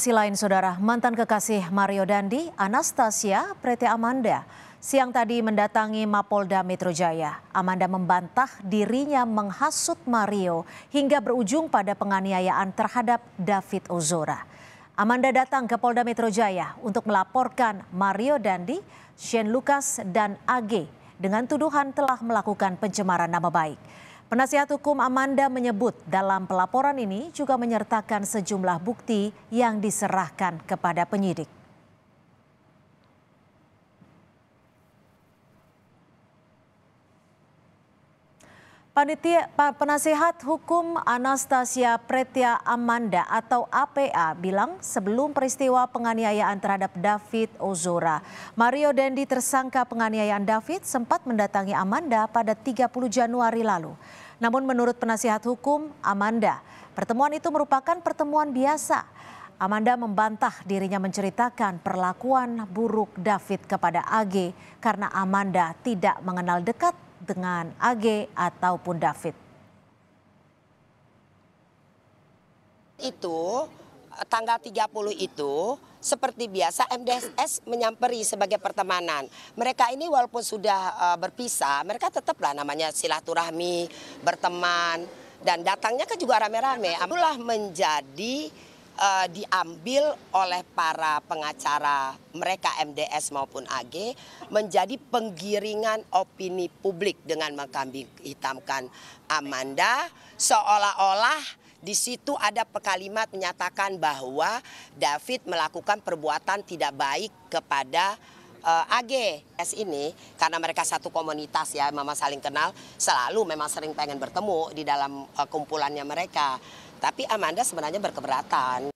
Informasi lain, saudara, mantan kekasih Mario Dandi, Anastasia Prete Amanda, siang tadi mendatangi Mapolda Metro Jaya. Amanda membantah dirinya menghasut Mario hingga berujung pada penganiayaan terhadap David Ozora. Amanda datang ke Polda Metro Jaya untuk melaporkan Mario Dandi, Shane Lucas, dan AG dengan tuduhan telah melakukan pencemaran nama baik. Penasihat hukum Amanda menyebut dalam pelaporan ini juga menyertakan sejumlah bukti yang diserahkan kepada penyidik. Panitia Penasehat Hukum Anastasia Pretia Amanda atau APA bilang sebelum peristiwa penganiayaan terhadap David Ozora, Mario Dendi tersangka penganiayaan David sempat mendatangi Amanda pada 30 Januari lalu. Namun menurut penasihat hukum Amanda, pertemuan itu merupakan pertemuan biasa. Amanda membantah dirinya menceritakan perlakuan buruk David kepada AG karena Amanda tidak mengenal dekat dengan AG ataupun David. Itu tanggal 30 itu seperti biasa MDSS menyamperi sebagai pertemanan. Mereka ini walaupun sudah eh, berpisah, mereka tetaplah namanya silaturahmi, berteman dan datangnya kan juga rame-rame. Itulah menjadi uh, diambil oleh para pengacara mereka MDS maupun AG menjadi penggiringan opini publik dengan mengkambing hitamkan Amanda seolah-olah di situ ada pekalimat menyatakan bahwa David melakukan perbuatan tidak baik kepada uh, eh, AG S ini karena mereka satu komunitas ya, mama saling kenal, selalu memang sering pengen bertemu di dalam uh, kumpulannya mereka. Tapi Amanda sebenarnya berkeberatan.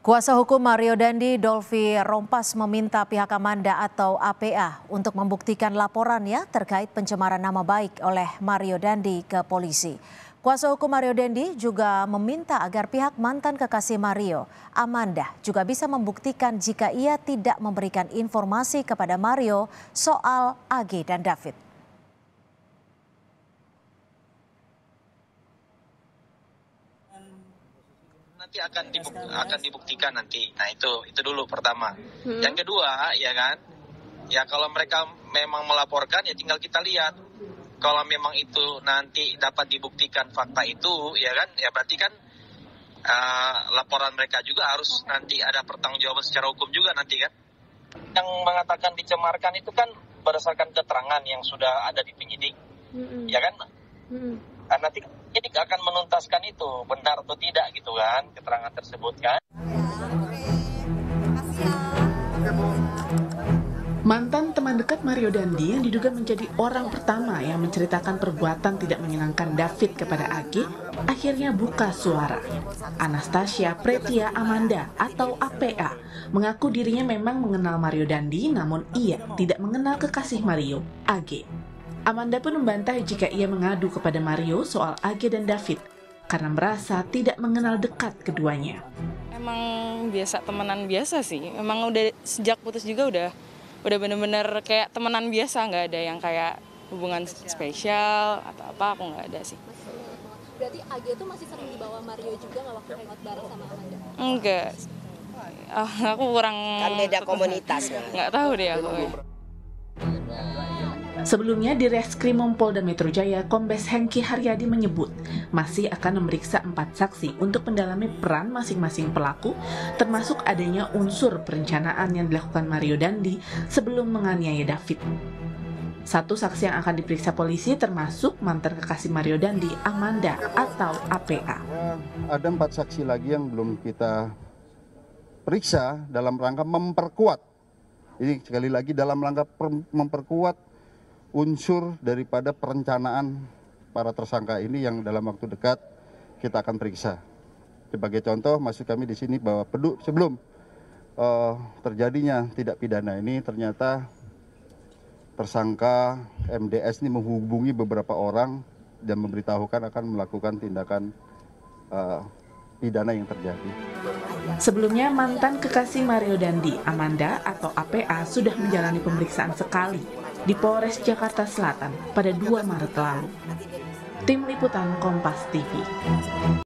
Kuasa hukum Mario Dandi, Dolfi Rompas meminta pihak Amanda atau APA untuk membuktikan laporannya terkait pencemaran nama baik oleh Mario Dandi ke polisi. Kuasa hukum Mario Dendi juga meminta agar pihak mantan kekasih Mario, Amanda, juga bisa membuktikan jika ia tidak memberikan informasi kepada Mario soal Ag dan David. nanti akan iya, dibuk, akan dibuktikan nanti. Nah itu itu dulu pertama. Hmm. Yang kedua ya kan, ya kalau mereka memang melaporkan ya tinggal kita lihat. Kalau memang itu nanti dapat dibuktikan fakta itu ya kan, ya berarti kan uh, laporan mereka juga harus nanti ada pertanggungjawaban secara hukum juga nanti kan. Yang mengatakan dicemarkan itu kan berdasarkan keterangan yang sudah ada di penyidik, hmm. ya kan. Hmm. Nah, nanti penyidik akan menuntaskan itu benar atau tidak gitu kan keterangan tersebut kan. Mantan teman dekat Mario Dandi yang diduga menjadi orang pertama yang menceritakan perbuatan tidak menyenangkan David kepada Aki, akhirnya buka suara. Anastasia Pretia Amanda atau APA mengaku dirinya memang mengenal Mario Dandi namun ia tidak mengenal kekasih Mario, Agi. Amanda pun membantah jika ia mengadu kepada Mario soal Age dan David karena merasa tidak mengenal dekat keduanya. Emang biasa temenan biasa sih. Emang udah sejak putus juga udah udah bener-bener kayak temenan biasa nggak ada yang kayak hubungan spesial atau apa aku nggak ada sih. Berarti Age itu masih sering dibawa Mario juga nggak waktu hangout bareng sama Amanda? Enggak. Oh, ah, aku kurang kan beda komunitas nggak tahu deh aku. Sebelumnya, di Reskrimum Polda Metro Jaya, Kombes Hengki Haryadi menyebut masih akan memeriksa empat saksi untuk mendalami peran masing-masing pelaku, termasuk adanya unsur perencanaan yang dilakukan Mario Dandi sebelum menganiaya David. Satu saksi yang akan diperiksa polisi termasuk mantan kekasih Mario Dandi, Amanda atau APA. Ada empat saksi lagi yang belum kita periksa dalam rangka memperkuat. Ini sekali lagi dalam rangka memperkuat unsur daripada perencanaan para tersangka ini yang dalam waktu dekat kita akan periksa. Sebagai contoh, maksud kami di sini bahwa peduk sebelum uh, terjadinya tidak pidana ini ternyata tersangka MDS ini menghubungi beberapa orang dan memberitahukan akan melakukan tindakan uh, pidana yang terjadi. Sebelumnya mantan kekasih Mario Dandi, Amanda atau APA sudah menjalani pemeriksaan sekali di Polres Jakarta Selatan pada 2 Maret lalu. Tim Liputan Kompas TV